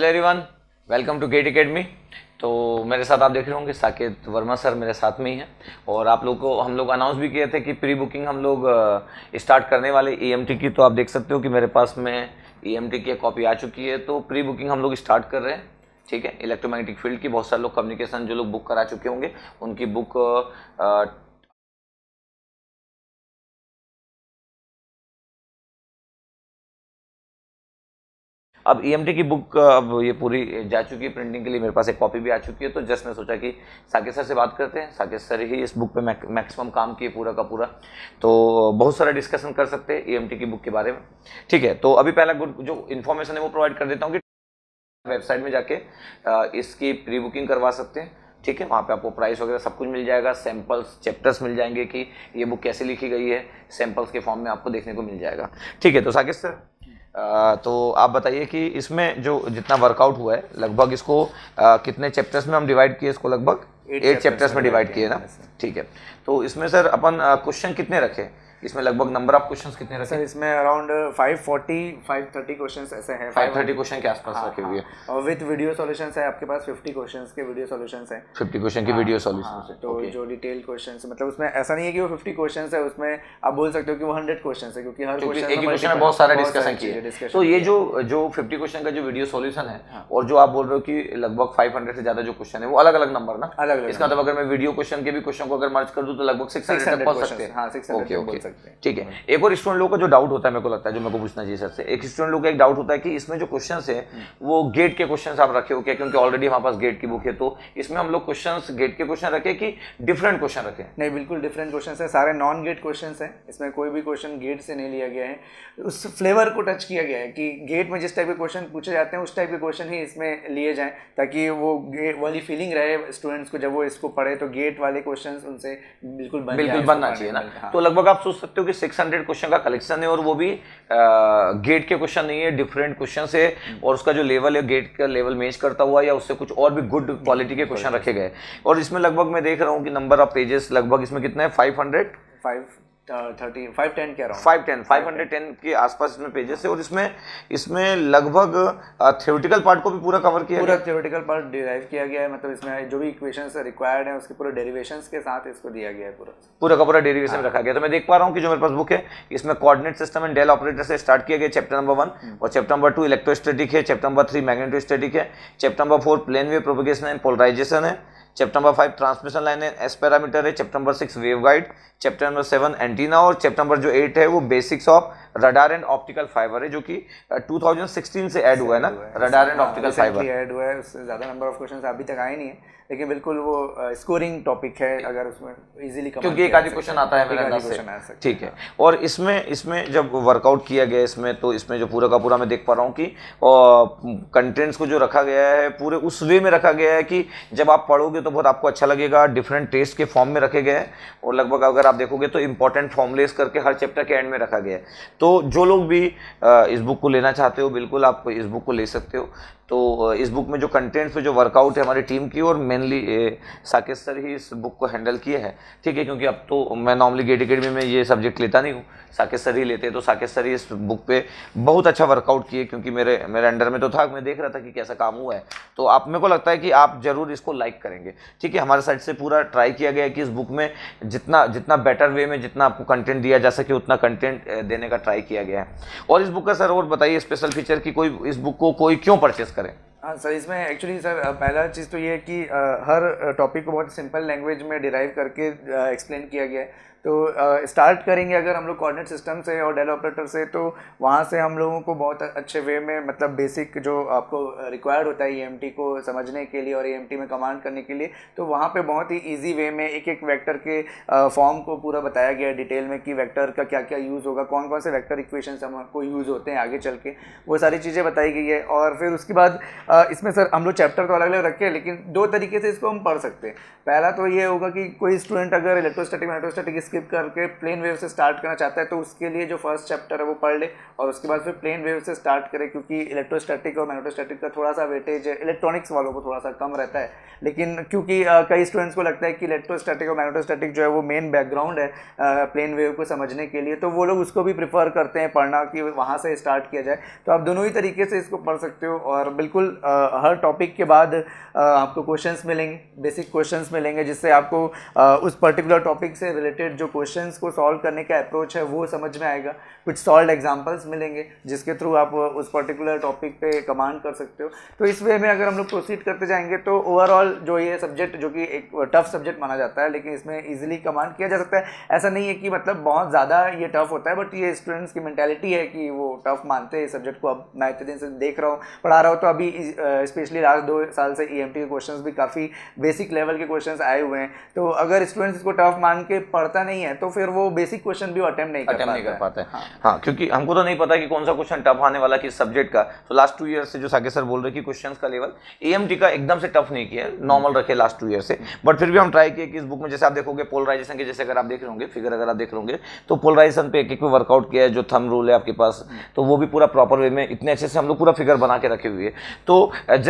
Hello everyone welcome to GATE Academy तो मेरे साथ आप देख रहे होंगे साकेत वर्मा सर मेरे साथ में ही हैं और आप लोग को हम लोग अनाउंस भी किए थे कि प्री बुकिंग हम लोग स्टार्ट करने वाले ई e की तो आप देख सकते हो कि मेरे पास में ई e की कॉपी आ चुकी है तो प्री बुकिंग हम लोग स्टार्ट कर रहे हैं ठीक है इलेक्ट्रोमैग्नेटिक फील्ड की बहुत सारे लोग कम्युनिकेशन जो लोग बुक करा चुके होंगे उनकी बुक अब ई e की बुक अब ये पूरी जा चुकी है प्रिंटिंग के लिए मेरे पास एक कॉपी भी आ चुकी है तो जस्ट मैं सोचा कि साकेत सर से बात करते हैं साकेत सर ही इस बुक पे मैक्सिमम काम किए पूरा का पूरा तो बहुत सारा डिस्कशन कर सकते हैं ई e की बुक के बारे में ठीक है तो अभी पहला गुड जो इन्फॉर्मेशन है वो प्रोवाइड कर देता हूँ कि वेबसाइट में जाके इसकी प्री बुकिंग करवा सकते हैं ठीक है वहाँ पे आपको प्राइस वगैरह सब कुछ मिल जाएगा सैम्पल्स चैप्टर्स मिल जाएंगे कि ये बुक कैसे लिखी गई है सैम्पल्स के फॉर्म में आपको देखने को मिल जाएगा ठीक है तो साकेत सर तो आप बताइए कि इसमें जो जितना वर्कआउट हुआ है लगभग इसको आ, कितने चैप्टर्स में हम डिवाइड किए इसको लगभग एट चैप्टर्स में डिवाइड किए ना ठीक है तो इसमें सर अपन क्वेश्चन कितने रखे इसमें लगभग नंबर ऑफ क्वेश्चंस कितने रखे हैं इसमें अराउंड 540 530 क्वेश्चंस ऐसे हैं 530 क्वेश्चन के आसपास हाँ, रखे हुए हाँ। हैं और विद वीडियो सॉल्यूशंस है आपके पास 50 क्वेश्चंस के वीडियो सॉल्यूशंस हैं 50 क्वेश्चन के वीडियो हाँ, सॉल्यूशंस हाँ, हैं तो okay. जो डिटेल क्वेश्चंस मतलब उसमें ऐसा नहीं है कि वो 50 क्वेश्चंस है उसमें आप बोल सकते हो कि वो 100 क्वेश्चंस है क्योंकि हर क्वेश्चन में बहुत सारा डिस्कशन किया तो ये जो जो 50 क्वेश्चन का जो वीडियो सॉल्यूशन है और जो आप बोल रहे हो कि लगभग 500 से ज्यादा जो क्वेश्चन है वो अलग अलग नंबर ना अलग अलग इसका मतलब अगर मैं वीडियो क्वेश्चन के भी क्वेश्चन को अगर मर्ज कर दूं तो लगभग 600 तक पहुंच सकते हैं हां 600 तक पहुंच सकते हैं सकते हैं ठीक है एक और स्टूडेंट लोग का जो डाउट होता है मेरे को लगता है जो मेरे को पूछना चाहिए सर से एक स्टूडेंट लोग का एक डाउट होता है कि इसमें जो क्वेश्चन है हम्म। वो गेट के क्वेश्चन आप रखे हो क्या क्योंकि ऑलरेडी हमारे पास गेट की बुक है तो इसमें हम लोग क्वेश्चन गेट के क्वेश्चन रखे कि डिफरेंट क्वेश्चन रखे नहीं बिल्कुल डिफरेंट क्वेश्चन है सारे नॉन गेट क्वेश्चन है इसमें कोई भी क्वेश्चन गेट से नहीं लिया गया है उस फ्लेवर को टच किया गया है कि गेट में जिस टाइप के क्वेश्चन पूछे जाते हैं उस टाइप के क्वेश्चन ही इसमें लिए जाएँ ताकि वो वाली फीलिंग रहे स्टूडेंट्स को जब वो इसको पढ़े तो गेट वाले क्वेश्चन उनसे बिल्कुल बिल्कुल बनना चाहिए ना हाँ। तो लगभग आप सोच सकते हो कि 600 क्वेश्चन का कलेक्शन है और वो भी आ, गेट के क्वेश्चन नहीं है डिफरेंट क्वेश्चन है हम्म। और उसका जो लेवल है गेट का लेवल मेज करता हुआ या उससे कुछ और भी गुड क्वालिटी के क्वेश्चन रखे गए और इसमें लगभग मैं देख रहा हूँ कि नंबर ऑफ पेजेस लगभग इसमें कितना है five hundred five five ten five ten five hundred ten के आसपास इसमें पेजेस है और इसमें इसमें लगभग पार्ट को भी पूरा कवर किया पार्ट किया गया है मतलब इसमें जो रिक्वायर्ड है उसके पूरे के साथ इसको दिया गया है पूरा पूरा हाँ। रखा गया तो मैं देख पा रहा हूँ कि जो मेरे पास बुक है इसमें system and del operator start किया गया चैप्टर नंबर वन और चैप्टर नंबर टू इलेक्ट्रोस्टेटिक है चैप्टर नंबर थ्री मैग्नेटोस्टेटिक है chapter number four plane wave propagation and polarisation है chapter number five transmission line and S parameter है chapter number six wave guide chapter number seven antenna और chapter number जो eight है वो basics of radar and optical fibre है जो कि 2016 uh, से ऐड हुआ है ना radar and optical fibre add हुआ है उससे ज़्यादा नंबर ऑफ क्वेश्चन अभी तक आए नहीं है लेकिन बिल्कुल वो स्कोरिंग uh, टॉपिक है अगर उसमें इजीली क्योंकि एक आधी क्वेश्चन आता है मेरे अंदर से ठीक है और इसमें इसमें जब वर्कआउट किया गया इसमें तो इसमें जो पूरा का पूरा मैं देख पा रहा हूँ कि कंटेंट्स uh, को जो रखा गया है पूरे उस वे में रखा गया है कि जब आप पढ़ोगे देखोगे तो बहुत आपको अच्छा लगेगा डिफरेंट टेस्ट के फॉर्म में रखे गए हैं और लगभग अगर आप देखोगे तो इंपॉर्टेंट फॉर्मलेस करके हर चैप्टर के एंड में रखा गया है तो जो लोग भी इस बुक को लेना चाहते हो बिल्कुल आप इस बुक को ले सकते हो तो इस बुक में जो कंटेंट्स पे जो वर्कआउट है हमारी टीम की और मेनली साकेत सर ही इस बुक को हैंडल किए हैं ठीक है क्योंकि अब तो मैं नॉर्मली गेट अकेडमी में ये सब्जेक्ट लेता नहीं हूँ साकेत सर ही लेते हैं तो साकेत सर ही इस बुक पे बहुत अच्छा वर्कआउट किए क्योंकि मेरे मेरे अंडर में तो था मैं देख रहा था कि कैसा काम हुआ है तो आप मेरे को लगता है कि आप ज़रूर इसको लाइक करेंगे ठीक है हमारे साइड से पूरा ट्राई किया गया कि इस बुक में जितना जितना बेटर वे में जितना आपको कंटेंट दिया जा सके उतना कंटेंट देने का ट्राई किया गया है और इस बुक का सर और बताइए स्पेशल फीचर की कोई इस बुक को कोई क्यों परचेस करें हाँ सर इसमें एक्चुअली सर पहला चीज़ तो ये है कि हर टॉपिक को बहुत सिंपल लैंग्वेज में डिराइव करके एक्सप्लेन किया गया है तो स्टार्ट करेंगे अगर हम लोग कोऑर्डिनेट सिस्टम से और डेल ऑपरेटर से तो वहाँ से हम लोगों को बहुत अच्छे वे में मतलब बेसिक जो आपको रिक्वायर्ड होता है ई e को समझने के लिए और ई e में कमांड करने के लिए तो वहाँ पे बहुत ही ईजी वे में एक एक वैक्टर के फॉर्म को पूरा बताया गया है डिटेल में कि वैक्टर का क्या क्या यूज़ होगा कौन कौन से वैक्टर इक्वेशन हमको यूज़ होते हैं आगे चल के वो सारी चीज़ें बताई गई है और फिर उसके बाद इसमें सर हम लोग चैप्टर तो अलग अलग रखे हैं लेकिन दो तरीके से इसको हम पढ़ सकते हैं पहला तो ये होगा कि कोई स्टूडेंट अगर इलेक्ट्रोस्टैटिक इलेक्ट्रोस्टैटिक स्किप करके प्लेन वेव से स्टार्ट करना चाहता है तो उसके लिए जो फर्स्ट चैप्टर है वो पढ़ ले और उसके बाद फिर प्लेन वेव से स्टार्ट करे क्योंकि इलेक्ट्रोस्टैटिक और मैग्नेटोस्टैटिक का थोड़ा सा वेटेज इलेक्ट्रॉनिक्स वालों को थोड़ा सा कम रहता है लेकिन क्योंकि कई स्टूडेंट्स को लगता है कि इलेक्ट्रोस्टैटिक और मैग्नेटोस्टैटिक जो है वो मेन बैकग्राउंड है प्लेन वेव को समझने के लिए तो वो लोग उसको भी प्रिफर करते हैं पढ़ना कि वहाँ से स्टार्ट किया जाए तो आप दोनों ही तरीके से इसको पढ़ सकते हो और बिल्कुल हर टॉपिक के बाद आपको क्वेश्चंस मिलेंगे बेसिक क्वेश्चंस मिलेंगे जिससे आपको उस पर्टिकुलर टॉपिक से रिलेटेड जो क्वेश्चन को सॉल्व करने का अप्रोच है वो समझ में आएगा कुछ सॉल्व एग्जाम्पल्स मिलेंगे जिसके थ्रू आप उस पर्टिकुलर टॉपिक पे कमांड कर सकते हो तो इस वे में अगर हम लोग प्रोसीड करते जाएंगे तो ओवरऑल जो ये सब्जेक्ट जो कि एक टफ सब्जेक्ट माना जाता है लेकिन इसमें ईजिली कमांड किया जा सकता है ऐसा नहीं है कि मतलब बहुत ज़्यादा ये टफ होता है बट ये स्टूडेंट्स की मैंटेलिटी है कि वो टफ मानते हैं सब्जेक्ट को अब मैं इतने दिन से देख रहा हूँ पढ़ा रहा हूँ तो अभी स्पेशली लास्ट दो साल से ई e के क्वेश्चन भी काफ़ी बेसिक लेवल के क्वेश्चन आए हुए हैं तो अगर स्टूडेंट्स इसको टफ मान के पढ़ता नहीं है तो फिर वो बेसिक क्वेश्चन भी अटेम्प्ट नहीं अटेम्प्ट नहीं कर पाते हाँ।, हाँ क्योंकि हमको तो नहीं पता कि कौन सा क्वेश्चन टफ आने वाला किस सब्जेक्ट का तो लास्ट टू ईयर से जो साके सर बोल रहे कि क्वेश्चन का लेवल ए का एकदम से टफ नहीं किया नॉर्मल रखे लास्ट टू ईयर से बट फिर भी हम ट्राई किए कि इस बुक में जैसे आप देखोगे पोलराइजेशन के जैसे अगर आप देख रहे होंगे फिगर अगर आप देख रहे होंगे तो पोलराइजेशन पे एक एक वर्कआउट किया है जो थम रूल है आपके पास तो वो भी पूरा प्रॉपर वे में इतने अच्छे से हम लोग पूरा फिगर बना के रखे हुए हैं तो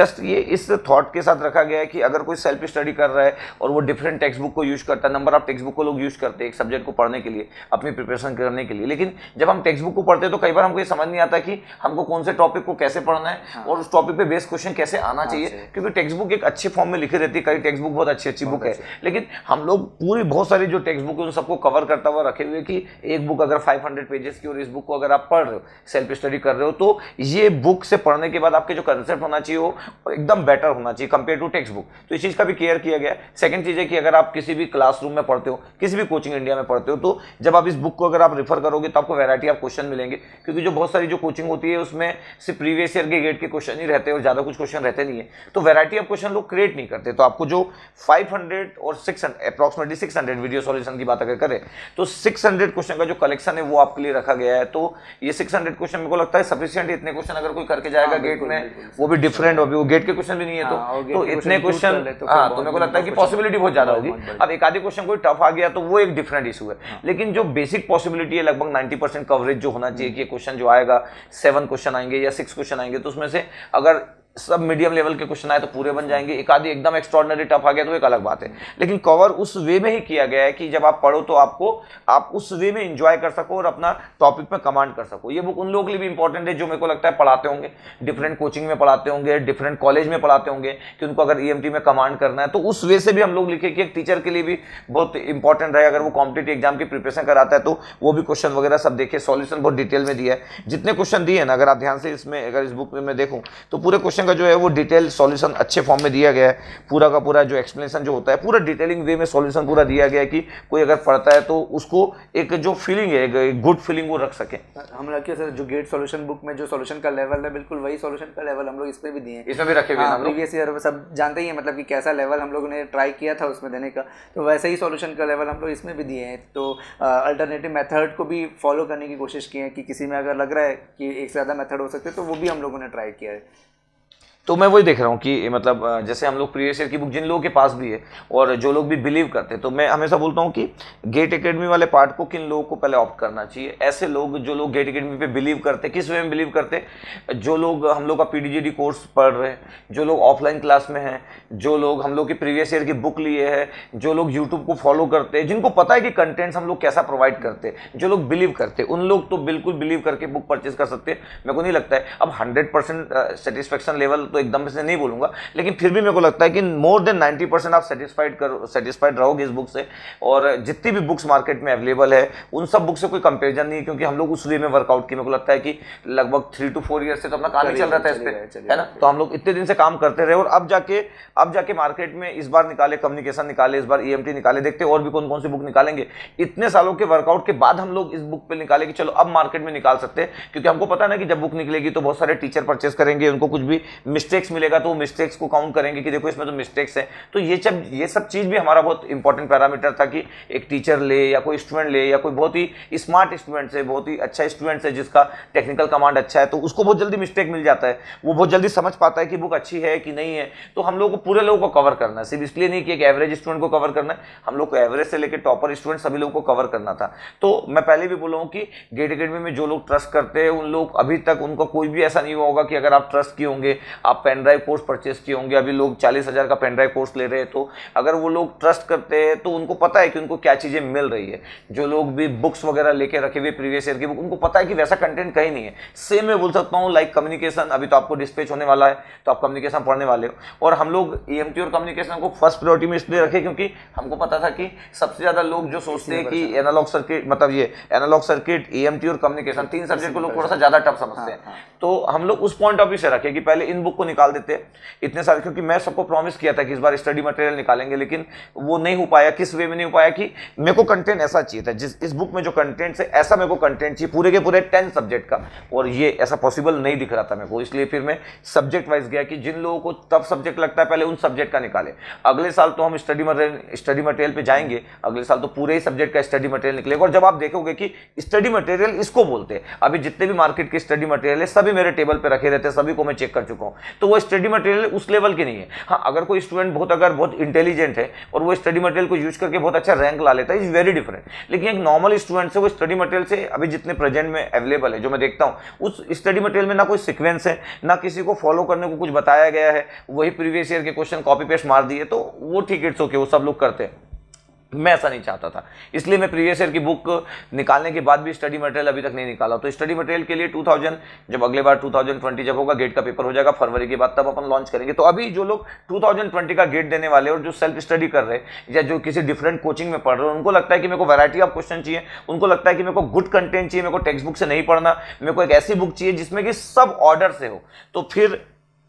जस्ट ये इस थॉट के साथ रखा गया है कि अगर कोई सेल्फ स्टडी कर रहा है और वो डिफरेंट टेक्स्ट बुक को यूज करता है नंबर ऑफ टेक्स्ट बुक को लोग यूज करते हैं एक सब्जेक्ट को पढ़ने के लिए अपनी प्रिपरेशन करने के लिए लेकिन जब हम टेक्स्ट बुक को पढ़ते हैं तो कई बार हमको ये समझ नहीं आता कि हमको कौन से टॉपिक को कैसे पढ़ना है हाँ। और उस टॉपिक पे बेस्ट क्वेश्चन कैसे आना हाँ, चाहिए क्योंकि टेक्स्ट बुक एक अच्छे फॉर्म में लिखी रहती है कई टेक्स्ट बुक बहुत अच्छी अच्छी बुक है लेकिन हम लोग पूरी बहुत सारी जो टेक्स्ट बुक है उन सबको कवर करता हुआ रखे हुए कि एक बुक अगर फाइव हंड्रेड पेजेस की और इस बुक को अगर आप पढ़ रहे हो सेल्फ स्टडी कर रहे हो तो ये बुक से पढ़ने के बाद आपके जो कंसेप्ट होना चाहिए वो एकदम बेटर होना चाहिए कंपेयर टू टेक्स्ट बुक तो इस चीज़ का भी केयर किया गया सेकंड चीज़ है कि अगर आप किसी भी क्लासरूम में पढ़ते हो किसी भी कोचिंग इंडिया में पढ़ते हो तो जब आप इस बुक को अगर आप रिफर करोगे तो आपको वैरायटी ऑफ क्वेश्चन मिलेंगे क्योंकि जो बहुत सारी जो कोचिंग होती है उसमें सिर्फ प्रीवियस ईयर के गेट के क्वेश्चन ही रहते हैं और ज़्यादा कुछ क्वेश्चन रहते नहीं है तो वैरायटी ऑफ क्वेश्चन लोग क्रिएट नहीं करते तो आपको जो फाइव और six approximately six video solution की बात अगर करें तो सिक्स क्वेश्चन का जो कलेक्शन है वो आपके लिए रखा गया है तो ये सिक्स क्वेश्चन मेरे को लगता है सफिशियंट इतने क्वेश्चन अगर कोई करके जाएगा गेट हाँ, में वो भी डिफरेंट होगी वो गेट के क्वेश्चन भी नहीं है तो हाँ, तो इतने क्वेश्चन हाँ तो मेरे को लगता है कि पॉसिबिलिटी बहुत ज़्यादा होगी अब एक आधे क्वेश्चन कोई टफ आ गया तो वो एक डिफरेंट इशू है हाँ. लेकिन जो बेसिक पॉसिबिलिटी है लगभग 90 परसेंट कवरेज जो होना चाहिए कि क्वेश्चन जो आएगा सेवन क्वेश्चन आएंगे या सिक्स क्वेश्चन आएंगे तो उसमें से अगर सब मीडियम लेवल के क्वेश्चन आए तो पूरे बन जाएंगे एक आधी एकदम एक्स्ट्रॉर्डनरी टफ आ गया तो एक अलग बात है लेकिन कवर उस वे में ही किया गया है कि जब आप पढ़ो तो आपको आप उस वे में इंजॉय कर सको और अपना टॉपिक में कमांड कर सको ये बुक उन लोगों के लिए भी इंपॉर्टेंट है जो मेरे को लगता है पढ़ाते होंगे डिफरेंट कोचिंग में पढ़ाते होंगे डिफरेंट कॉलेज में पढ़ाते होंगे कि उनको अगर ई में कमांड करना है तो उस वे से भी हम लोग लिखे कि एक टीचर के लिए भी बहुत इंपॉर्टेंट रहे अगर वो कॉम्पिटेटिव एग्जाम की प्रिपरेशन कराता है तो वो भी क्वेश्चन वगैरह सब देखे सॉल्यूशन बहुत डिटेल में दिया है जितने क्वेश्चन दिए ना अगर आप ध्यान से इसमें अगर इस बुक में देखूँ तो पूरे क्वेश्चन का जो है वो डिटेल सॉल्यूशन अच्छे फॉर्म में दिया गया है पूरा का पूरा जो एक्सप्लेनेशन जो होता है पूरा डिटेलिंग वे में सॉल्यूशन पूरा दिया गया है कि कोई अगर पढ़ता है तो उसको एक जो फीलिंग है एक गुड फीलिंग वो रख सके हम रखे सर जो गेट सॉल्यूशन बुक में जो सॉल्यूशन का लेवल है बिल्कुल वही सॉल्यूशन का लेवल हम लोग इसमें भी दिए हैं इसमें भी रखे हुए प्रीवियस ईयर हाँ, सब जानते ही है मतलब कि कैसा लेवल हम लोगों ने ट्राई किया था उसमें देने का तो वैसे ही सोल्यूशन का लेवल हम लोग इसमें भी दिए हैं तो अल्टरनेटिव मेथड को भी फॉलो करने की कोशिश की है कि किसी में अगर लग रहा है कि एक से ज़्यादा मेथड हो सकते हैं तो वो भी हम लोगों ने ट्राई किया है तो मैं वही देख रहा हूँ कि मतलब जैसे हम लोग प्रीवियस ईयर की बुक जिन लोगों के पास भी है और जो लोग भी बिलीव करते हैं तो मैं हमेशा बोलता हूँ कि गेट एकेडमी वाले पार्ट को किन लोगों को पहले ऑप्ट करना चाहिए ऐसे लोग जो लोग गेट एकेडमी पे बिलीव करते किस वे में बिलीव करते जो लोग हम लोग का पी कोर्स पढ़ रहे हैं जो लोग ऑफलाइन क्लास में हैं जो लोग हम लोग की प्रीवियस ईयर की बुक लिए हैं जो लोग यूट्यूब को फॉलो करते हैं जिनको पता है कि कंटेंट्स हम लोग कैसा प्रोवाइड करते हैं जो लोग बिलीव करते हैं उन लोग तो बिल्कुल बिलीव करके बुक परचेज कर सकते हैं मेरे को नहीं लगता है अब हंड्रेड परसेंट लेवल तो एकदम से नहीं बोलूंगा लेकिन फिर भी मेरे को लगता है कि मोर देन नाइन्टी परसेंट आप सेटिस्फाइड कर सेटिस्फाइड रहोगे इस बुक से और जितनी भी बुक्स मार्केट में अवेलेबल है उन सब बुक से कोई कंपेरिजन नहीं है क्योंकि हम लोग उस वे में वर्कआउट की मेरे को लगता है कि लगभग थ्री टू फोर ईयर से तो अपना काम ही चल रहा था इस पर है ना तो हम लोग इतने दिन से काम करते रहे और अब जाके अब जाके मार्केट में इस बार निकाले कम्युनिकेशन निकाले इस बार ई e निकाले देखते और भी कौन कौन सी बुक निकालेंगे इतने सालों के वर्कआउट के बाद हम लोग इस बुक पर निकाले कि चलो अब मार्केट में निकाल सकते हैं क्योंकि हमको पता ना कि जब बुक निकलेगी तो बहुत सारे टीचर परचेस करेंगे उनको कुछ भी मिस्टेक्स मिलेगा तो मिस्टेक्स को काउंट करेंगे कि देखो इसमें तो मिस्टेक्स है तो ये सब ये सब चीज़ भी हमारा बहुत इंपॉर्टेंट पैरामीटर था कि एक टीचर ले या कोई स्टूडेंट ले या कोई बहुत ही स्मार्ट स्टूडेंट है बहुत ही अच्छा स्टूडेंट है जिसका टेक्निकल कमांड अच्छा है तो उसको बहुत जल्दी मिस्टेक मिल जाता है वो बहुत जल्दी समझ पाता है कि बुक अच्छी है कि नहीं है तो हम लोग को पूरे लोगों को कवर करना है सिर्फ इसलिए नहीं कि एक एवरेज स्टूडेंट को कवर करना है हम लोग को एवरेज से लेकर टॉपर स्टूडेंट सभी लोगों को कवर करना था तो मैं पहले भी बोला हूँ कि गेट अकेडमी में जो लोग ट्रस्ट करते हैं उन लोग अभी तक उनको कोई भी ऐसा नहीं हुआ होगा कि अगर आप ट्रस्ट किए होंगे आप पेन ड्राइव कोर्स परचेस किए होंगे अभी लोग चालीस हज़ार का पेन ड्राइव कोर्स ले रहे हैं तो अगर वो लोग ट्रस्ट करते हैं तो उनको पता है कि उनको क्या चीज़ें मिल रही है जो लोग भी बुक्स वगैरह लेके रखे हुए प्रीवियस ईयर की बुक उनको पता है कि वैसा कंटेंट कहीं नहीं है सेम मैं बोल सकता हूँ लाइक कम्युनिकेशन अभी तो आपको डिस्पेच होने वाला है तो आप कम्युनिकेशन पढ़ने वाले हो और हम लोग ई और कम्युनिकेशन को फर्स्ट प्रायोरिटी में इसलिए रखे क्योंकि हमको पता था कि सबसे ज़्यादा लोग जो सोचते हैं कि एनालॉग सर्किट मतलब ये एनालॉग सर्किट ई और कम्युनिकेशन तीन सब्जेक्ट को लोग थोड़ा सा ज़्यादा टफ समझते हाँ, हैं हाँ। तो हम लोग उस पॉइंट ऑफ व्यू से रखे कि पहले इन बुक को निकाल देते इतने सारे क्योंकि मैं सबको प्रॉमिस किया था कि इस बार स्टडी मटेरियल निकालेंगे लेकिन वो नहीं हो पाया किस वे में नहीं हो पाया कि मेरे को कंटेंट ऐसा चाहिए था जिस इस बुक में जो कंटेंट है ऐसा मेरे को कंटेंट चाहिए पूरे के पूरे टेन सब्जेक्ट का और ये ऐसा पॉसिबल नहीं दिख रहा था मेरे को इसलिए फिर मैं सब्जेक्ट वाइज गया कि जिन लोगों को तब सब्जेक्ट लगता है पहले उन सब्जेक्ट का निकाले अगले साल तो हम स्टडी मटेरियल स्टडी मटेरियल पर जाएंगे अगले साल तो पूरे ही सब्जेक्ट का स्टडी मटेरियल निकलेगा और जब आप देखोगे कि स्टडी मटेरियल इसको बोलते हैं अभी जितने भी मार्केट के स्टडी मटेरियल है सभी मेरे टेबल पर रखे रहते हैं सभी को मैं चेक कर चुका हूँ तो वो स्टडी मटेरियल उस लेवल के नहीं है हाँ अगर कोई स्टूडेंट बहुत अगर बहुत इंटेलिजेंट है और वो स्टडी मटेरियल को यूज करके बहुत अच्छा रैंक ला लेता है इज वेरी डिफरेंट लेकिन एक नॉर्मल स्टूडेंट से वो स्टडी मटेरियल से अभी जितने प्रेजेंट में अवेलेबल है जो मैं देखता हूँ उस स्टडी मटेरियल में ना कोई सिक्वेंस है ना किसी को फॉलो करने को कुछ बताया गया है वही प्रीवियस ईयर के क्वेश्चन कॉपी पेस्ट मार दिए तो वो ठीक इट्स ओके वो सब लोग करते हैं मैं ऐसा नहीं चाहता था इसलिए मैं प्रीवियस ईयर की बुक निकालने के बाद भी स्टडी मटेरियल अभी तक नहीं निकाला तो स्टडी मटेरियल के लिए 2000 जब अगले बार 2020 जब होगा गेट का पेपर हो जाएगा फरवरी के बाद तब अपन लॉन्च करेंगे तो अभी जो लोग 2020 का गेट देने वाले और जो सेल्फ स्टडी कर रहे हैं या जो किसी डिफरेंट कोचिंग में पढ़ रहे हैं उनको लगता है कि मेरे को वैराइटी ऑफ क्वेश्चन चाहिए उनको लगता है कि मेरे को गुड कंटेंट चाहिए मेरे को टेक्स्ट बुक से नहीं पढ़ना मेरे को एक ऐसी बुक चाहिए जिसमें कि सब ऑर्डर से हो तो फिर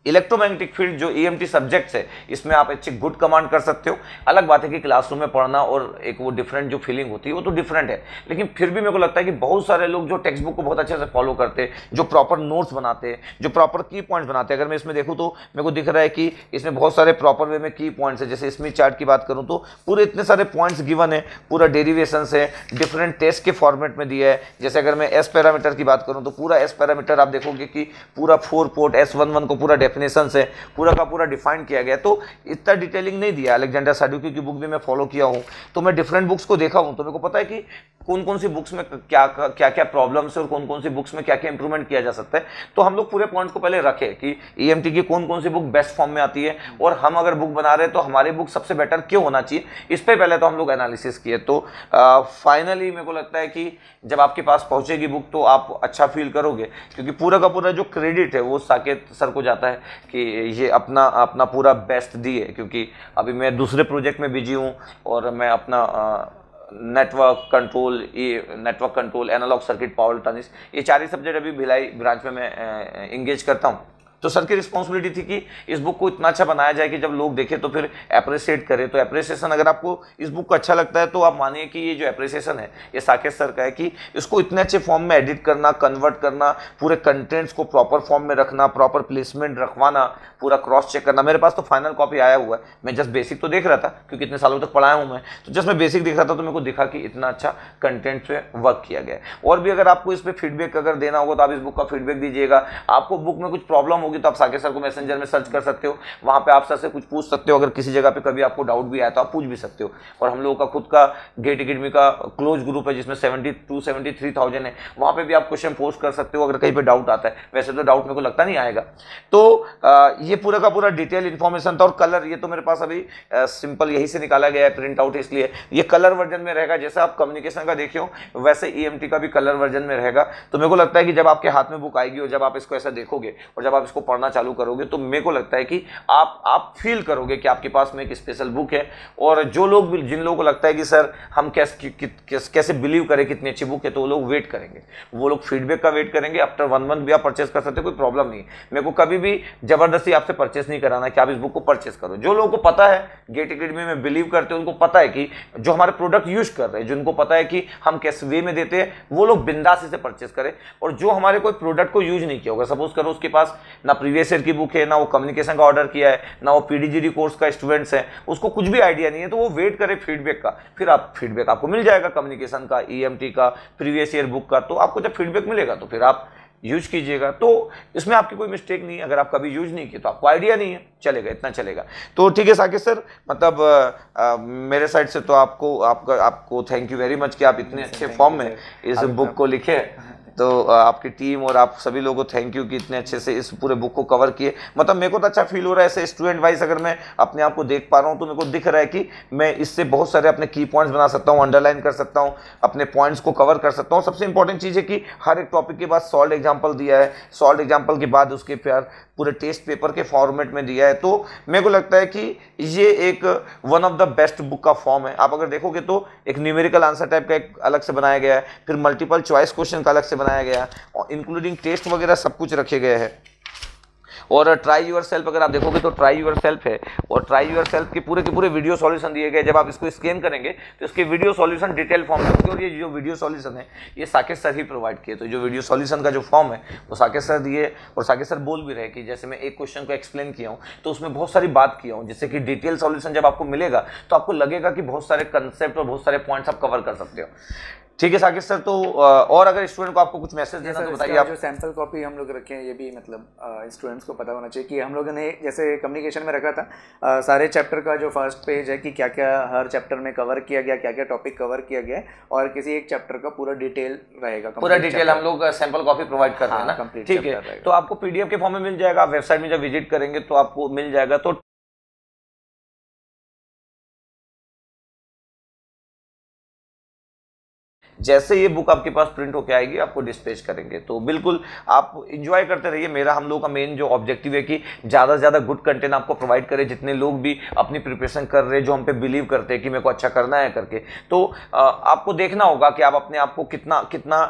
इलेक्ट्रोमैग्नेटिक फील्ड जो ई e सब्जेक्ट्स है इसमें आप अच्छी गुड कमांड कर सकते हो अलग बात है कि क्लासरूम में पढ़ना और एक वो डिफरेंट जो फीलिंग होती है वो तो डिफरेंट है लेकिन फिर भी मेरे को लगता है कि बहुत सारे लोग जो टेक्स्ट बुक को बहुत अच्छे से फॉलो करते हैं जो प्रॉपर नोट्स बनाते हैं जो प्रॉपर की पॉइंट्स बनाते हैं अगर मैं इसमें देखूँ तो मेरे को दिख रहा है कि इसमें बहुत सारे प्रॉपर वे में की पॉइंट्स है जैसे इसमें चार्ट की बात करूँ तो पूरे इतने सारे पॉइंट्स गिवन है पूरा डेरीवेशन है डिफरेंट टेस्ट के फॉर्मेट में दिया है जैसे अगर मैं एस पैरामीटर की बात करूँ तो पूरा एस पैरामीटर आप देखोगे कि पूरा फोर पोर्ट एस को पूरा डेफिनेशन है पूरा का पूरा डिफाइन किया गया तो इतना डिटेलिंग नहीं दिया अलेक्जेंडर साडुकी की बुक भी मैं फॉलो किया हूँ तो मैं डिफरेंट बुक्स को देखा हूँ तो मेरे को पता है कि कौन कौन सी बुक्स में क्या क्या क्या प्रॉब्लम्स है और कौन कौन सी बुक्स में क्या क्या इंप्रूवमेंट किया जा सकता है तो हम लोग पूरे पॉइंट को पहले रखें कि ई e की कौन कौन सी बुक बेस्ट फॉर्म में आती है और हम अगर बुक बना रहे हैं तो हमारी बुक सबसे बेटर क्यों होना चाहिए इस पर पहले तो हम लोग एनालिसिस किए तो फाइनली मेरे को लगता है कि जब आपके पास पहुंचेगी बुक तो आप अच्छा फील करोगे क्योंकि पूरा का पूरा जो क्रेडिट है वो साकेत सर को जाता है कि ये अपना अपना पूरा बेस्ट दिए क्योंकि अभी मैं दूसरे प्रोजेक्ट में बिजी हूँ और मैं अपना नेटवर्क कंट्रोल ये network control analogue circuit power टर्निस ये चार ही सब्जेक्ट अभी भिलाई ब्रांच में मैं इंगेज करता हूँ तो सर की रिस्पॉन्सिबिलिटी थी कि इस बुक को इतना अच्छा बनाया जाए कि जब लोग देखें तो फिर अप्रिसिएट करें तो अप्रिसिएशन अगर आपको इस बुक को अच्छा लगता है तो आप मानिए कि ये जो अप्रिसिएशन है ये साकेत सर का है कि इसको इतने अच्छे फॉर्म में एडिट करना कन्वर्ट करना पूरे कंटेंट्स को प्रॉपर फॉर्म में रखना प्रॉपर प्लेसमेंट रखवाना पूरा क्रॉस चेक करना मेरे पास तो फाइनल कॉपी आया हुआ है मैं जस्ट बेसिक तो देख रहा था क्योंकि इतने सालों तक पढ़ाया हूँ मैं तो जस्ट मैं बेसिक देख रहा था तो मेरे को दिखा कि इतना अच्छा कंटेंट पे वर्क किया गया और भी अगर आपको इस पर फीडबैक अगर देना होगा तो आप इस बुक का फीडबैक दीजिएगा आपको बुक में कुछ प्रॉब्लम होगी तो आप साकेत सर को मैसेंजर में सर्च कर सकते हो वहाँ पे आप सर से कुछ पूछ सकते हो अगर किसी जगह पे कभी आपको डाउट भी आया तो आप पूछ भी सकते हो और हम लोगों का खुद का गेट अकेडमी का क्लोज ग्रुप है जिसमें seventy two seventy three thousand है वहाँ पर भी आप क्वेश्चन पोस्ट कर सकते हो अगर कहीं पर डाउट आता है वैसे तो डाउट मेरे को लगता नहीं आएगा तो ये पूरा का पूरा डिटेल इन्फॉर्मेशन था और कलर ये तो मेरे पास अभी सिंपल यही से निकाला गया है प्रिंट आउट इसलिए ये कलर वर्जन में रहेगा जैसे आप कम्युनिकेशन का देखे हो वैसे ई का भी कलर वर्जन में रहेगा तो मेरे को लगता है कि जब आपके हाथ में बुक आएगी और जब आप इसको ऐसा देखोगे और जब आप इसको उसको पढ़ना चालू करोगे तो मेरे को लगता है कि आप आप फील करोगे कि आपके पास में एक स्पेशल बुक है और जो लोग जिन लोगों को लगता है कि सर हम कैस, कि, कि, कैस, कैसे बिलीव करें कितनी अच्छी बुक है तो वो लोग वेट करेंगे वो लोग फीडबैक का वेट करेंगे आफ्टर वन मंथ भी आप परचेस कर सकते हो कोई प्रॉब्लम नहीं मेरे को कभी भी ज़बरदस्ती आपसे परचेस नहीं कराना कि आप इस बुक को परचेस करो जो लोगों को पता है गेट अकेडमी में बिलीव करते हैं उनको पता है कि जो हमारे प्रोडक्ट यूज कर रहे हैं जिनको पता है कि हम कैसे वे में देते हैं वो लोग बिंदास से परचेस करें और जो हमारे कोई प्रोडक्ट को यूज नहीं किया होगा सपोज करो उसके पास न ना प्रीवियस ईयर की बुक है ना वो कम्युनिकेशन का ऑर्डर किया है ना वो पीडीजीडी कोर्स का स्टूडेंट्स है उसको कुछ भी आइडिया नहीं है तो वो वेट करे फीडबैक का फिर आप फीडबैक आपको मिल जाएगा कम्युनिकेशन का ई e का प्रीवियस ईयर बुक का तो आपको जब फीडबैक मिलेगा तो फिर आप यूज कीजिएगा तो इसमें आपकी कोई मिस्टेक नहीं है अगर आप कभी यूज नहीं किया तो आपको आइडिया नहीं है चलेगा इतना चलेगा तो ठीक है साकिब सर मतलब आ, आ, मेरे साइड से तो आपको आपका आपको थैंक यू वेरी मच कि आप इतने अच्छे फॉर्म में इस बुक तो को लिखे हाँ। तो आपकी टीम और आप सभी लोगों को थैंक यू कि इतने अच्छे से इस पूरे बुक को कवर किए मतलब मेरे को तो अच्छा फील हो रहा है ऐसे स्टूडेंट वाइज अगर मैं अपने आप को देख पा रहा हूँ तो मेरे को दिख रहा है कि मैं इससे बहुत सारे अपने की पॉइंट्स बना सकता हूँ अंडरलाइन कर सकता हूँ अपने पॉइंट्स को कवर कर सकता हूँ सबसे इंपॉर्टेंट चीज़ है कि हर एक टॉपिक के बाद सॉल्ड एग्जाम्पल दिया है सॉल्ड एग्जाम्पल के बाद उसके प्यार पूरे टेस्ट पेपर के फॉर्मेट में दिया है तो मेरे को लगता है कि ये एक one of the best book का फॉर्म है आप अगर देखोगे तो एक न्यूमेरिकल आंसर टाइप का एक अलग से बनाया गया है फिर मल्टीपल चॉइस क्वेश्चन का अलग से बनाया गया है और इंक्लूडिंग टेस्ट वगैरह सब कुछ रखे गए हैं और ट्राई यूर सेल्फ अगर आप देखोगे तो ट्राई यूर सेल्फ है और ट्राई यूर सेल्फ के पूरे के पूरे वीडियो सॉल्यूशन दिए गए जब आप इसको स्कैन करेंगे तो इसके वीडियो सॉल्यूशन डिटेल फॉर्म में होंगे और ये जो वीडियो सॉल्यूशन है ये साकेत सर ही प्रोवाइड किए तो जो वीडियो सॉल्यूशन का जो फॉर्म है वो साकेत सर दिए और साकेत सर बोल भी रहे कि जैसे मैं एक क्वेश्चन को एक्सप्लेन किया हूँ तो उसमें बहुत सारी बात किया हूँ जैसे कि डिटेल सॉल्यूशन जब आपको मिलेगा तो आपको लगेगा कि बहुत सारे कंसेप्ट और बहुत सारे पॉइंट्स आप कवर कर सकते हो ठीक है साकिब सर तो और अगर स्टूडेंट को आपको कुछ मैसेज देना तो बताइए आप जो सैंपल कॉपी हम लोग रखे हैं ये भी मतलब स्टूडेंट्स को पता होना चाहिए कि हम लोगों ने जैसे कम्युनिकेशन में रखा था आ, सारे चैप्टर का जो फर्स्ट पेज है कि क्या क्या हर चैप्टर में कवर किया गया क्या क्या टॉपिक कवर किया गया और किसी एक चैप्टर का पूरा डिटेल रहेगा पूरा डिटेल हम लोग सैंपल कॉपी प्रोवाइड कर रहे हैं हाँ, ना ठीक है तो आपको पीडीएफ के फॉर्म में मिल जाएगा आप वेबसाइट में जब विजिट करेंगे तो आपको मिल जाएगा तो जैसे ये बुक आपके पास प्रिंट होकर आएगी आपको डिस्पेच करेंगे तो बिल्कुल आप इंजॉय करते रहिए मेरा हम लोग का मेन जो ऑब्जेक्टिव है कि ज़्यादा से ज़्यादा गुड कंटेंट आपको प्रोवाइड करें जितने लोग भी अपनी प्रिपरेशन कर रहे हैं जो हम पे बिलीव करते हैं कि मेरे को अच्छा करना है करके तो आपको देखना होगा कि आप अपने आप को कितना कितना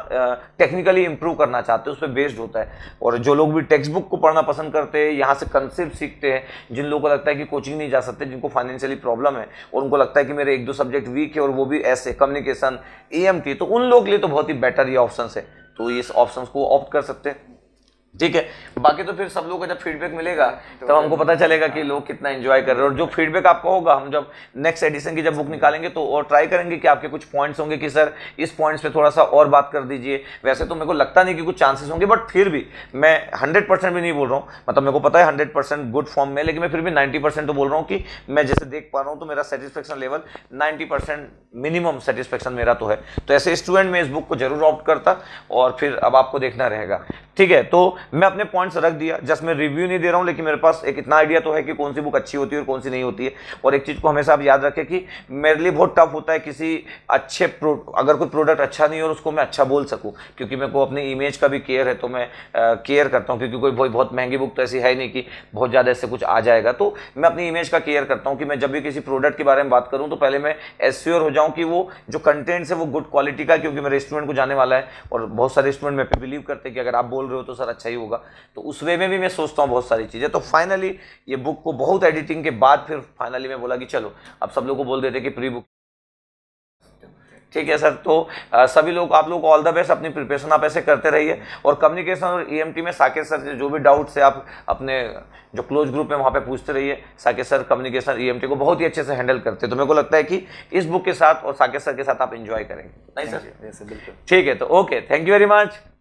टेक्निकली इंप्रूव करना चाहते हो उस पर बेस्ड होता है और जो लोग भी टेक्स्ट बुक को पढ़ना पसंद करते हैं यहाँ से कंसेप्ट सीखते हैं जिन लोगों को लगता है कि कोचिंग नहीं जा सकते जिनको फाइनेंशियली प्रॉब्लम है और उनको लगता है कि मेरे एक दो सब्जेक्ट वीक है और वो भी ऐसे कम्युनिकेशन ए तो तो उन लोग के लिए तो बहुत ही बेटर ये ऑप्शन है तो इस ऑप्शन को ऑप्ट कर सकते हैं ठीक है बाकी तो फिर सब लोगों को जब फीडबैक मिलेगा तो, तो हमको पता चलेगा कि लोग कितना एंजॉय कर रहे हैं और जो फीडबैक आपका होगा हम जब नेक्स्ट एडिशन की जब बुक निकालेंगे तो और ट्राई करेंगे कि आपके कुछ पॉइंट्स होंगे कि सर इस पॉइंट्स पे थोड़ा सा और बात कर दीजिए वैसे तो मेरे को लगता नहीं कि कुछ चांसेस होंगे बट फिर भी मैं हंड्रेड भी नहीं बोल रहा हूँ मतलब मेरे को पता है हंड्रेड गुड फॉर्म में लेकिन मैं फिर भी नाइन्टी तो बोल रहा हूँ कि मैं जैसे देख पा रहा हूँ तो मेरा satisfaction level ninety minimum satisfaction मेरा तो है तो ऐसे स्टूडेंट मैं इस बुक को जरूर ऑप्ट करता और फिर अब आपको देखना रहेगा ठीक है तो मैं अपने पॉइंट्स रख दिया जस्ट मैं रिव्यू नहीं दे रहा हूँ लेकिन मेरे पास एक इतना आइडिया तो है कि कौन सी बुक अच्छी होती है और कौन सी नहीं होती है और एक चीज़ को हमेशा आप याद रखें कि मेरे लिए बहुत टफ होता है किसी अच्छे अगर कोई प्रोडक्ट अच्छा नहीं हो और उसको मैं अच्छा बोल सकूँ क्योंकि मेरे को अपनी इमेज का भी केयर है तो मैं केयर करता हूँ क्योंकि कोई बहुत महंगी बुक तो ऐसी है नहीं कि बहुत ज़्यादा ऐसे कुछ आ जाएगा तो मैं अपनी इमेज का केयर करता हूँ कि मैं जब भी किसी प्रोडक्ट के बारे में बात करूँ तो पहले मैं एश्योर हो जाऊँ कि वो जो कंटेंट्स है वो गुड क्वालिटी का क्योंकि मेरे स्टूडेंट को जाने वाला है और बहुत सारे स्टूडेंट मेरे पे बिलीव करते हैं कि अगर आप बोल बोल रहे हो तो सर अच्छा ही होगा तो उस वे में भी मैं सोचता हूँ बहुत सारी चीज़ें तो फाइनली ये बुक को बहुत एडिटिंग के बाद फिर फाइनली मैं बोला कि चलो अब सब लोग को बोल देते कि प्री बुक ठीक है सर तो आ, सभी लोग आप लोग ऑल द बेस्ट अपनी प्रिपरेशन आप ऐसे करते रहिए और कम्युनिकेशन और ईएमटी e में साकेत सर जो भी डाउट्स है आप अपने जो क्लोज ग्रुप में वहाँ पे पूछते रहिए Saket sir communication EMT e को बहुत ही अच्छे से हैंडल करते हैं तो मेरे को लगता है कि इस बुक के साथ और साकेत सर के साथ आप इन्जॉय करेंगे नहीं सर बिल्कुल ठीक है तो okay thank you very much